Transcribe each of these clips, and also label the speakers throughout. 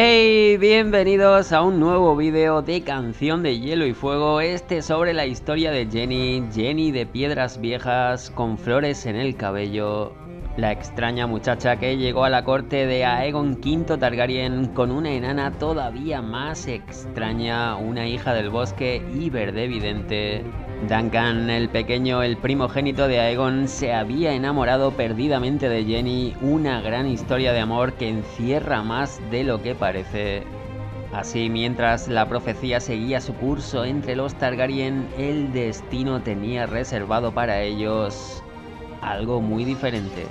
Speaker 1: Hey, bienvenidos a un nuevo vídeo de Canción de Hielo y Fuego, este sobre la historia de Jenny, Jenny de piedras viejas, con flores en el cabello, la extraña muchacha que llegó a la corte de Aegon V Targaryen con una enana todavía más extraña, una hija del bosque y verde Duncan el pequeño, el primogénito de Aegon, se había enamorado perdidamente de Jenny, una gran historia de amor que encierra más de lo que parece. Así, mientras la profecía seguía su curso entre los Targaryen, el destino tenía reservado para ellos algo muy diferente.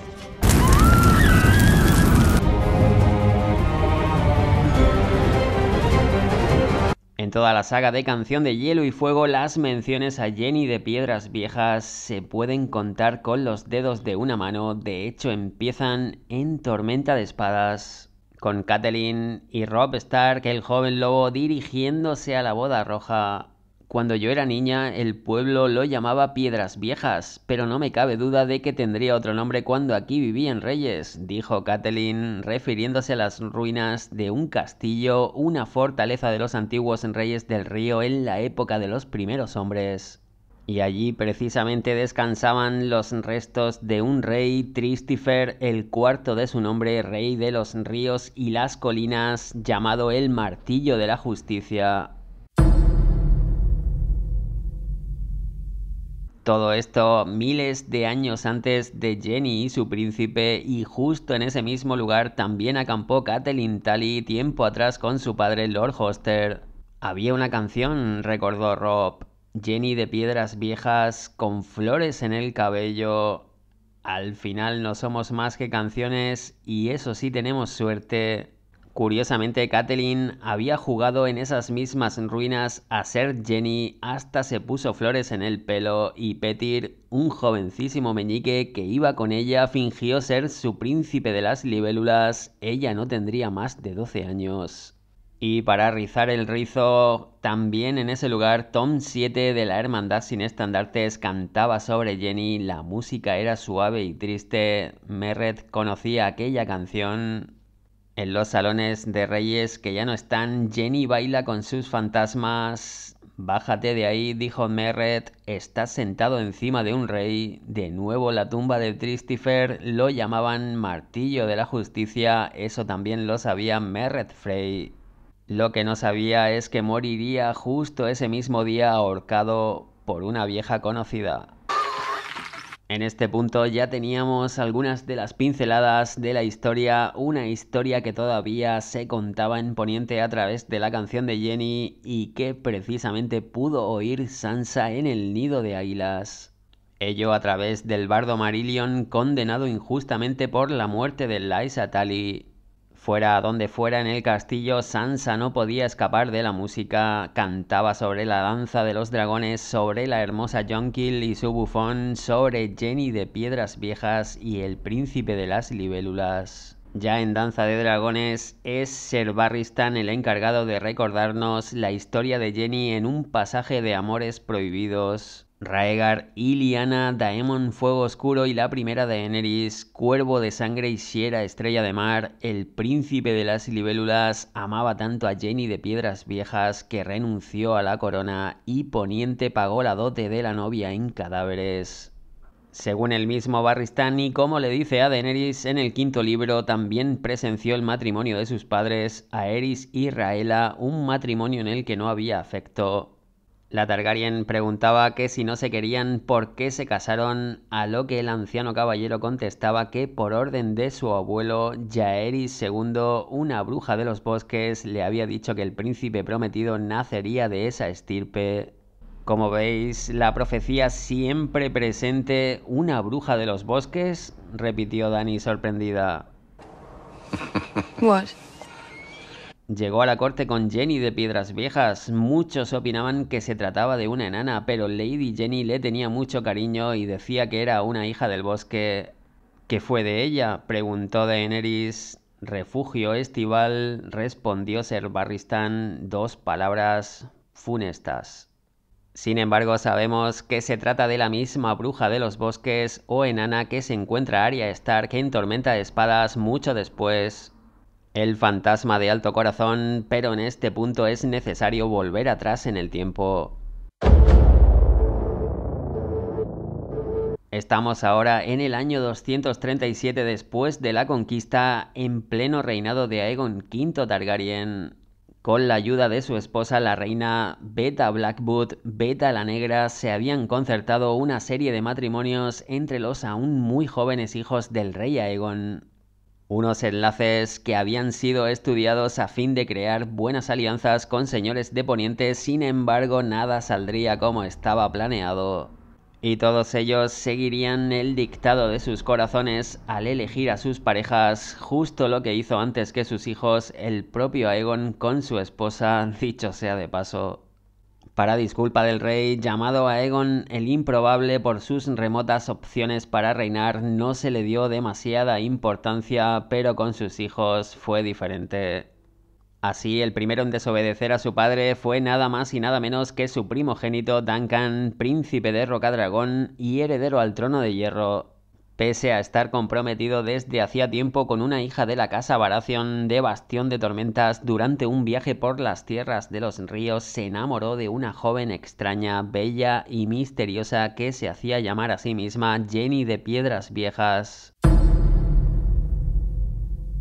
Speaker 1: En toda la saga de Canción de Hielo y Fuego, las menciones a Jenny de Piedras Viejas se pueden contar con los dedos de una mano. De hecho, empiezan en Tormenta de Espadas con Kathleen y Rob Stark, el joven lobo, dirigiéndose a la boda roja cuando yo era niña, el pueblo lo llamaba Piedras Viejas, pero no me cabe duda de que tendría otro nombre cuando aquí vivían reyes, dijo Catelyn, refiriéndose a las ruinas de un castillo, una fortaleza de los antiguos reyes del río en la época de los primeros hombres. Y allí precisamente descansaban los restos de un rey, Tristifer, el cuarto de su nombre, rey de los ríos y las colinas, llamado el Martillo de la Justicia, Todo esto miles de años antes de Jenny y su príncipe y justo en ese mismo lugar también acampó Catelyn Tully tiempo atrás con su padre Lord Hoster. Había una canción, recordó Rob. Jenny de piedras viejas con flores en el cabello. Al final no somos más que canciones y eso sí tenemos suerte. Curiosamente, Kathleen había jugado en esas mismas ruinas a ser Jenny hasta se puso flores en el pelo y Petir, un jovencísimo meñique que iba con ella, fingió ser su príncipe de las libélulas. Ella no tendría más de 12 años. Y para rizar el rizo, también en ese lugar, Tom 7 de la Hermandad sin Estandartes cantaba sobre Jenny, la música era suave y triste, Merritt conocía aquella canción, en los salones de reyes que ya no están, Jenny baila con sus fantasmas. Bájate de ahí, dijo Merret. Estás sentado encima de un rey. De nuevo la tumba de Tristifer lo llamaban martillo de la justicia. Eso también lo sabía Merret Frey. Lo que no sabía es que moriría justo ese mismo día ahorcado por una vieja conocida. En este punto ya teníamos algunas de las pinceladas de la historia, una historia que todavía se contaba en Poniente a través de la canción de Jenny y que precisamente pudo oír Sansa en el nido de águilas. Ello a través del bardo Marillion condenado injustamente por la muerte de Lysa Tully. Fuera donde fuera en el castillo, Sansa no podía escapar de la música, cantaba sobre la danza de los dragones, sobre la hermosa Jonquil y su bufón, sobre Jenny de Piedras Viejas y el príncipe de las libélulas. Ya en Danza de Dragones es Ser Barristan el encargado de recordarnos la historia de Jenny en un pasaje de amores prohibidos Raegar, Iliana, Daemon Fuego Oscuro y la primera de Daenerys, Cuervo de Sangre y Sierra Estrella de Mar, el príncipe de las libélulas, amaba tanto a Jenny de Piedras Viejas que renunció a la corona y Poniente pagó la dote de la novia en cadáveres. Según el mismo Barristani, como le dice a Daenerys en el quinto libro, también presenció el matrimonio de sus padres, Aerys y Raela, un matrimonio en el que no había afecto, la Targaryen preguntaba que si no se querían, ¿por qué se casaron? A lo que el anciano caballero contestaba que por orden de su abuelo Jaeris II, una bruja de los bosques, le había dicho que el príncipe prometido nacería de esa estirpe. Como veis, la profecía siempre presente, una bruja de los bosques, repitió Dani sorprendida. Llegó a la corte con Jenny de Piedras Viejas. Muchos opinaban que se trataba de una enana, pero Lady Jenny le tenía mucho cariño y decía que era una hija del bosque. ¿Qué fue de ella? preguntó de Daenerys. Refugio estival, respondió Ser Barristán dos palabras funestas. Sin embargo, sabemos que se trata de la misma bruja de los bosques o enana que se encuentra Arya Stark en Tormenta de Espadas mucho después el fantasma de alto corazón, pero en este punto es necesario volver atrás en el tiempo. Estamos ahora en el año 237 después de la conquista en pleno reinado de Aegon V Targaryen. Con la ayuda de su esposa, la reina Beta Blackwood, Beta la Negra, se habían concertado una serie de matrimonios entre los aún muy jóvenes hijos del rey Aegon unos enlaces que habían sido estudiados a fin de crear buenas alianzas con señores de Poniente, sin embargo nada saldría como estaba planeado y todos ellos seguirían el dictado de sus corazones al elegir a sus parejas, justo lo que hizo antes que sus hijos el propio Aegon con su esposa, dicho sea de paso para disculpa del rey, llamado a Egon el improbable por sus remotas opciones para reinar, no se le dio demasiada importancia, pero con sus hijos fue diferente. Así, el primero en desobedecer a su padre fue nada más y nada menos que su primogénito Duncan, príncipe de Rocadragón y heredero al trono de hierro pese a estar comprometido desde hacía tiempo con una hija de la casa Varación de Bastión de Tormentas, durante un viaje por las tierras de los ríos se enamoró de una joven extraña, bella y misteriosa que se hacía llamar a sí misma Jenny de Piedras Viejas.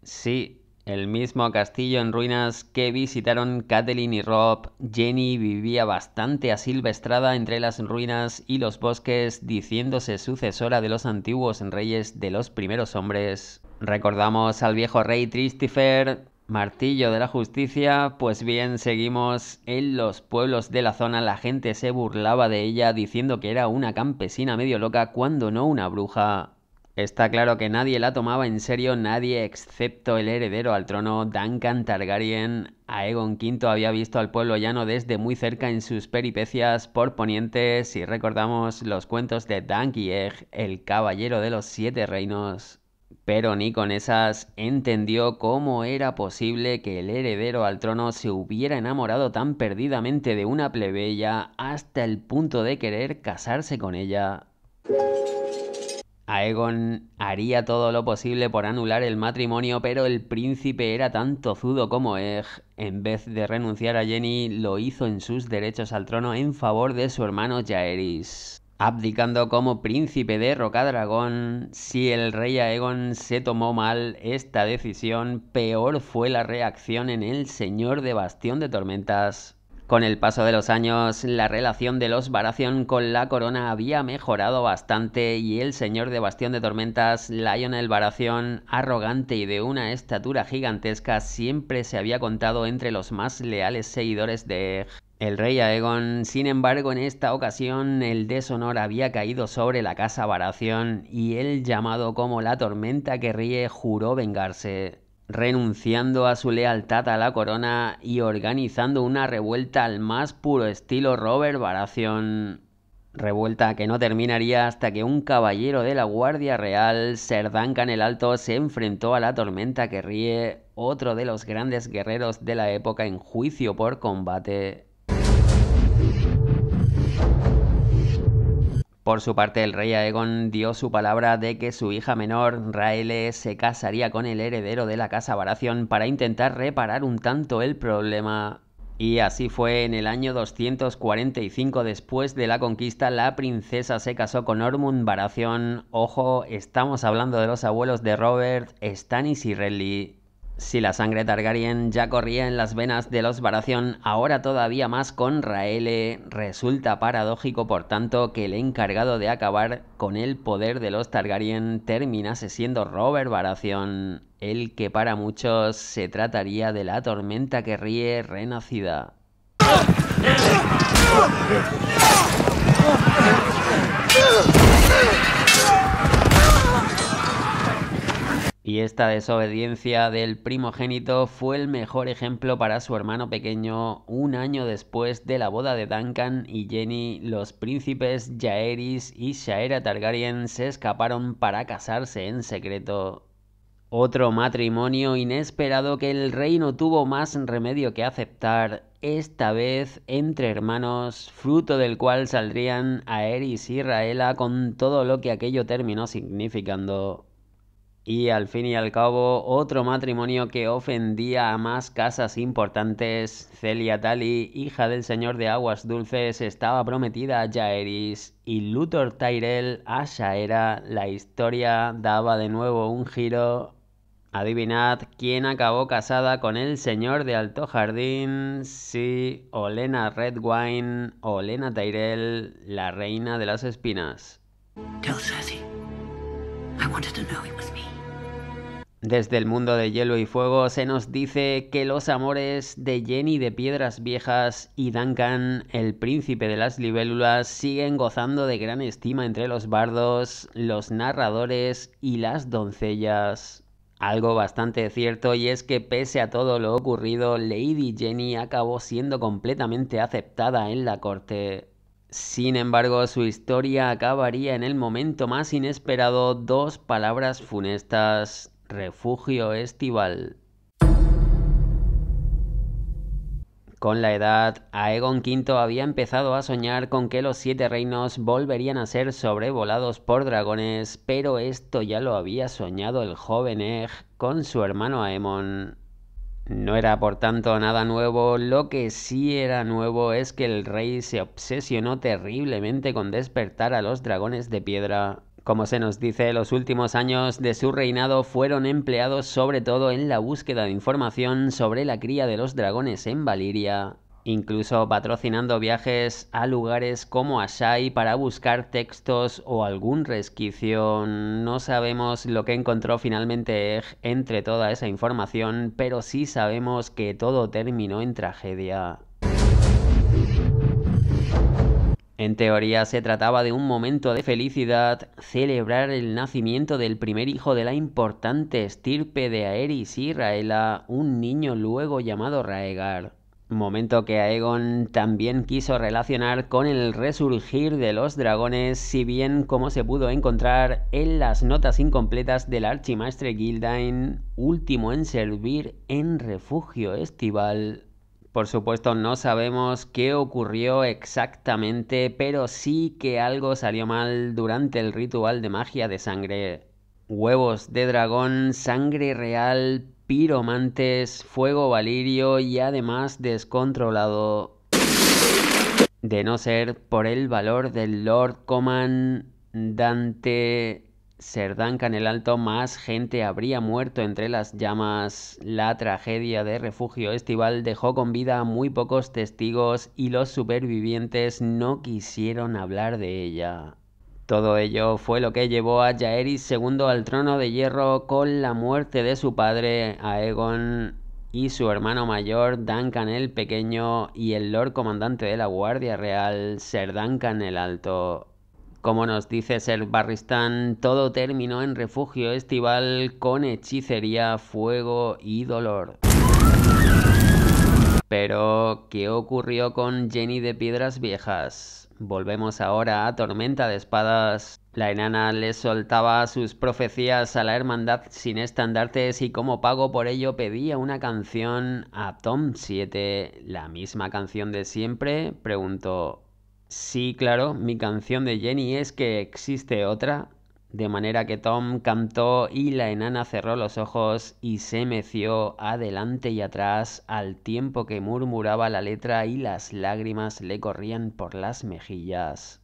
Speaker 1: Sí, el mismo castillo en ruinas que visitaron Kathleen y Rob, Jenny vivía bastante asilvestrada entre las ruinas y los bosques, diciéndose sucesora de los antiguos reyes de los primeros hombres. Recordamos al viejo rey Tristifer, martillo de la justicia, pues bien, seguimos en los pueblos de la zona, la gente se burlaba de ella diciendo que era una campesina medio loca cuando no una bruja. Está claro que nadie la tomaba en serio, nadie excepto el heredero al trono, Duncan Targaryen. Aegon V había visto al pueblo llano desde muy cerca en sus peripecias por poniente, si recordamos los cuentos de Egg, el caballero de los siete reinos. Pero ni con esas entendió cómo era posible que el heredero al trono se hubiera enamorado tan perdidamente de una plebeya hasta el punto de querer casarse con ella. Aegon haría todo lo posible por anular el matrimonio, pero el príncipe era tan tozudo como Egg. En vez de renunciar a Jenny, lo hizo en sus derechos al trono en favor de su hermano Jaerys. Abdicando como príncipe de Rocadragón, si el rey Aegon se tomó mal esta decisión, peor fue la reacción en el señor de Bastión de Tormentas, con el paso de los años, la relación de los Baratheon con la corona había mejorado bastante y el señor de Bastión de Tormentas, Lionel Baratheon, arrogante y de una estatura gigantesca, siempre se había contado entre los más leales seguidores de El rey Aegon, sin embargo, en esta ocasión el deshonor había caído sobre la casa Baración y él, llamado como la tormenta que ríe juró vengarse renunciando a su lealtad a la corona y organizando una revuelta al más puro estilo Robert Baratheon. Revuelta que no terminaría hasta que un caballero de la Guardia Real, Ser Duncan el Alto, se enfrentó a la tormenta que ríe, otro de los grandes guerreros de la época en juicio por combate. Por su parte, el rey Aegon dio su palabra de que su hija menor, Raele, se casaría con el heredero de la casa varación para intentar reparar un tanto el problema. Y así fue, en el año 245 después de la conquista, la princesa se casó con Ormund Baración. Ojo, estamos hablando de los abuelos de Robert, Stannis y Renly. Si la sangre Targaryen ya corría en las venas de los varación ahora todavía más con Raele, resulta paradójico por tanto que el encargado de acabar con el poder de los Targaryen terminase siendo Robert Baración, el que para muchos se trataría de la tormenta que ríe renacida. Esta desobediencia del primogénito fue el mejor ejemplo para su hermano pequeño un año después de la boda de Duncan y Jenny. Los príncipes Jaeris y Shaera Targaryen se escaparon para casarse en secreto. Otro matrimonio inesperado que el rey no tuvo más remedio que aceptar, esta vez entre hermanos, fruto del cual saldrían Aerys y Raela con todo lo que aquello terminó significando y al fin y al cabo otro matrimonio que ofendía a más casas importantes. Celia Tali, hija del señor de aguas dulces, estaba prometida a Jaeris y Luthor Tyrell a era La historia daba de nuevo un giro. Adivinad quién acabó casada con el señor de Alto Jardín. Sí, Olena Redwine, Olena Tyrell, la reina de las espinas. Desde el mundo de hielo y fuego se nos dice que los amores de Jenny de Piedras Viejas y Duncan, el príncipe de las libélulas, siguen gozando de gran estima entre los bardos, los narradores y las doncellas. Algo bastante cierto y es que pese a todo lo ocurrido, Lady Jenny acabó siendo completamente aceptada en la corte. Sin embargo, su historia acabaría en el momento más inesperado dos palabras funestas Refugio Estival. Con la edad, Aegon V había empezado a soñar con que los siete reinos volverían a ser sobrevolados por dragones, pero esto ya lo había soñado el joven Egg con su hermano Aemon. No era por tanto nada nuevo, lo que sí era nuevo es que el rey se obsesionó terriblemente con despertar a los dragones de piedra. Como se nos dice, los últimos años de su reinado fueron empleados sobre todo en la búsqueda de información sobre la cría de los dragones en Valiria, incluso patrocinando viajes a lugares como Ashai para buscar textos o algún resquicio. No sabemos lo que encontró finalmente Egg entre toda esa información, pero sí sabemos que todo terminó en tragedia. En teoría se trataba de un momento de felicidad, celebrar el nacimiento del primer hijo de la importante estirpe de Aerys y Raela, un niño luego llamado Raegar. Momento que Aegon también quiso relacionar con el resurgir de los dragones, si bien como se pudo encontrar en las notas incompletas del archimaestre Gildain, último en servir en refugio estival por supuesto no sabemos qué ocurrió exactamente, pero sí que algo salió mal durante el ritual de magia de sangre. Huevos de dragón, sangre real, piromantes, fuego valirio y además descontrolado. De no ser por el valor del Lord Comandante serdanka en el Alto, más gente habría muerto entre las llamas. La tragedia de refugio estival dejó con vida muy pocos testigos y los supervivientes no quisieron hablar de ella. Todo ello fue lo que llevó a Jaerys II al trono de hierro con la muerte de su padre Aegon y su hermano mayor Duncan el Pequeño y el Lord Comandante de la Guardia Real Ser Duncan el Alto. Como nos dice el Barristán, todo terminó en refugio estival con hechicería, fuego y dolor. Pero, ¿qué ocurrió con Jenny de Piedras Viejas? Volvemos ahora a Tormenta de Espadas. La enana le soltaba sus profecías a la hermandad sin estandartes y como pago por ello pedía una canción a Tom 7. ¿La misma canción de siempre? Preguntó. Sí, claro, mi canción de Jenny es que existe otra, de manera que Tom cantó y la enana cerró los ojos y se meció adelante y atrás al tiempo que murmuraba la letra y las lágrimas le corrían por las mejillas.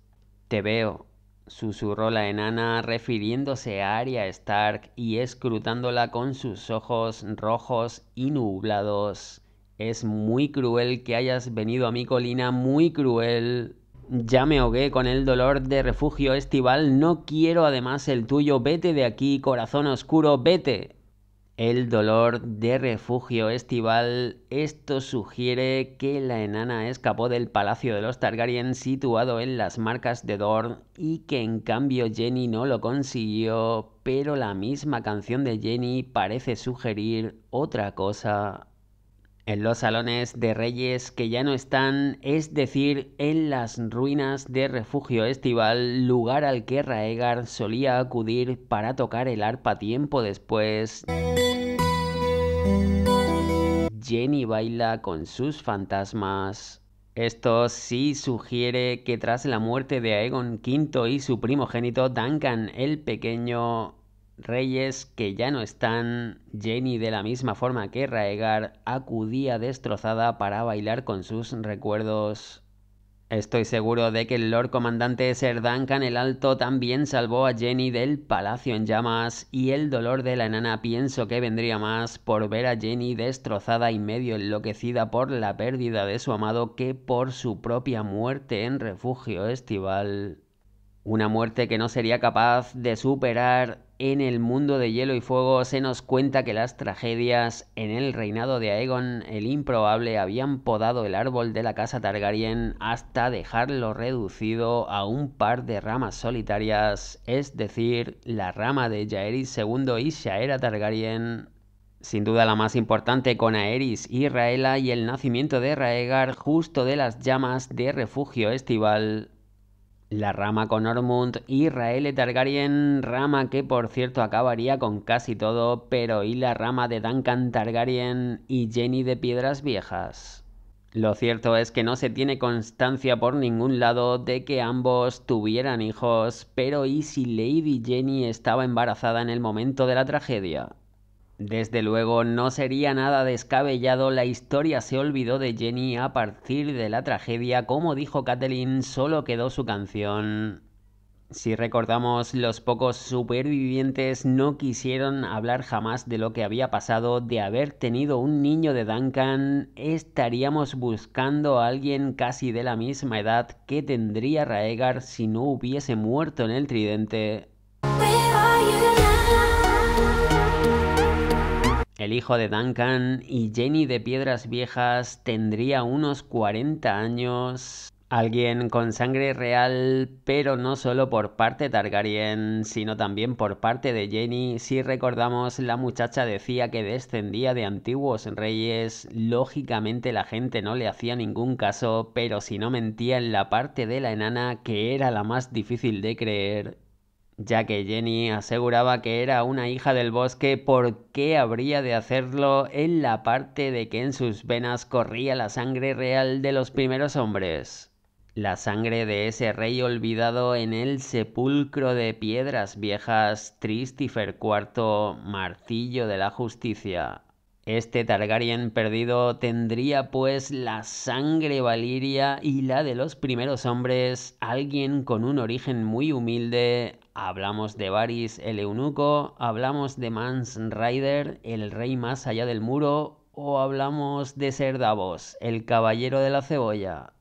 Speaker 1: Te veo, susurró la enana refiriéndose a Arya Stark y escrutándola con sus ojos rojos y nublados. Es muy cruel que hayas venido a mi colina, muy cruel, ya me ahogué con el dolor de refugio estival, no quiero además el tuyo, vete de aquí, corazón oscuro, vete. El dolor de refugio estival, esto sugiere que la enana escapó del palacio de los Targaryen situado en las marcas de Dorne y que en cambio Jenny no lo consiguió, pero la misma canción de Jenny parece sugerir otra cosa en los salones de reyes que ya no están, es decir, en las ruinas de refugio estival, lugar al que Raegar solía acudir para tocar el arpa tiempo después. Jenny baila con sus fantasmas. Esto sí sugiere que tras la muerte de Aegon V y su primogénito Duncan el Pequeño, Reyes que ya no están, Jenny de la misma forma que Raegar acudía destrozada para bailar con sus recuerdos. Estoy seguro de que el Lord Comandante Ser Duncan el Alto también salvó a Jenny del palacio en llamas y el dolor de la enana pienso que vendría más por ver a Jenny destrozada y medio enloquecida por la pérdida de su amado que por su propia muerte en refugio estival. Una muerte que no sería capaz de superar en el mundo de hielo y fuego se nos cuenta que las tragedias en el reinado de Aegon el Improbable habían podado el árbol de la casa Targaryen hasta dejarlo reducido a un par de ramas solitarias, es decir, la rama de Jaeris II y Shaera Targaryen sin duda la más importante con Aeris y Raela y el nacimiento de Raegar justo de las llamas de refugio estival la rama con Ormund y Raele Targaryen, rama que por cierto acabaría con casi todo, pero y la rama de Duncan Targaryen y Jenny de Piedras Viejas. Lo cierto es que no se tiene constancia por ningún lado de que ambos tuvieran hijos, pero ¿y si Lady Jenny estaba embarazada en el momento de la tragedia? Desde luego no sería nada descabellado, la historia se olvidó de Jenny a partir de la tragedia, como dijo Kathleen, solo quedó su canción. Si recordamos, los pocos supervivientes no quisieron hablar jamás de lo que había pasado, de haber tenido un niño de Duncan, estaríamos buscando a alguien casi de la misma edad que tendría Raegar si no hubiese muerto en el tridente. El hijo de Duncan y Jenny de Piedras Viejas tendría unos 40 años. Alguien con sangre real, pero no solo por parte Targaryen, sino también por parte de Jenny. Si recordamos, la muchacha decía que descendía de antiguos reyes. Lógicamente la gente no le hacía ningún caso, pero si no mentía en la parte de la enana, que era la más difícil de creer, ya que Jenny aseguraba que era una hija del bosque, ¿por qué habría de hacerlo en la parte de que en sus venas corría la sangre real de los primeros hombres? La sangre de ese rey olvidado en el sepulcro de piedras viejas, Tristifer IV, martillo de la justicia. Este Targaryen perdido tendría pues la sangre valiria y la de los primeros hombres, alguien con un origen muy humilde Hablamos de Varys el eunuco, hablamos de Mans Rider, el rey más allá del muro, o hablamos de Ser Davos, el caballero de la cebolla.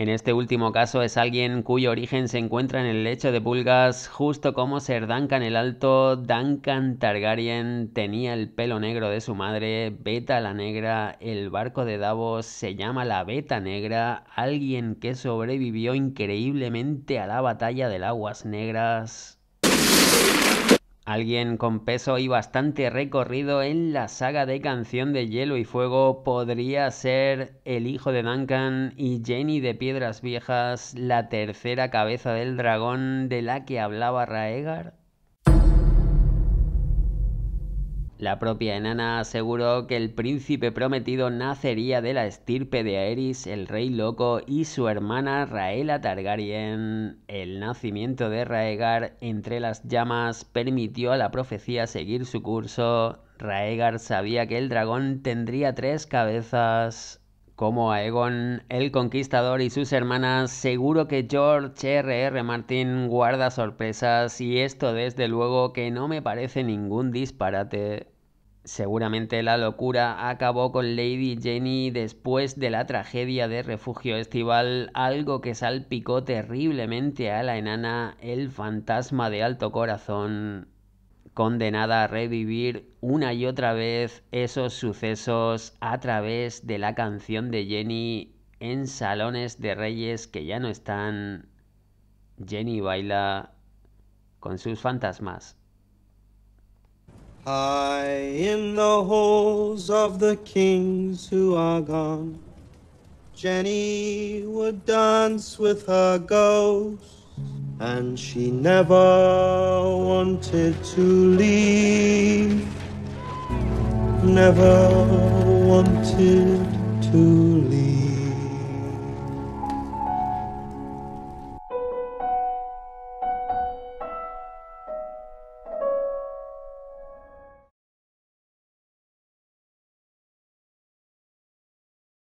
Speaker 1: En este último caso es alguien cuyo origen se encuentra en el lecho de pulgas, justo como Ser Duncan el Alto, Duncan Targaryen tenía el pelo negro de su madre, Beta la Negra, el barco de Davos se llama la Beta Negra, alguien que sobrevivió increíblemente a la batalla del Aguas Negras. Alguien con peso y bastante recorrido en la saga de Canción de Hielo y Fuego podría ser el hijo de Duncan y Jenny de Piedras Viejas, la tercera cabeza del dragón de la que hablaba Raegar. La propia enana aseguró que el príncipe prometido nacería de la estirpe de Aerys, el rey loco, y su hermana Raela Targaryen. El nacimiento de Raegar entre las llamas permitió a la profecía seguir su curso. Raegar sabía que el dragón tendría tres cabezas como Aegon, el Conquistador y sus hermanas, seguro que George R.R. Martin guarda sorpresas y esto desde luego que no me parece ningún disparate. Seguramente la locura acabó con Lady Jenny después de la tragedia de Refugio Estival, algo que salpicó terriblemente a la enana el fantasma de alto corazón condenada a revivir una y otra vez esos sucesos a través de la canción de Jenny en salones de reyes que ya no están. Jenny baila con sus fantasmas. High in the halls of the kings who are gone, Jenny would dance with her ghost. and she never wanted to leave. Never wanted to leave.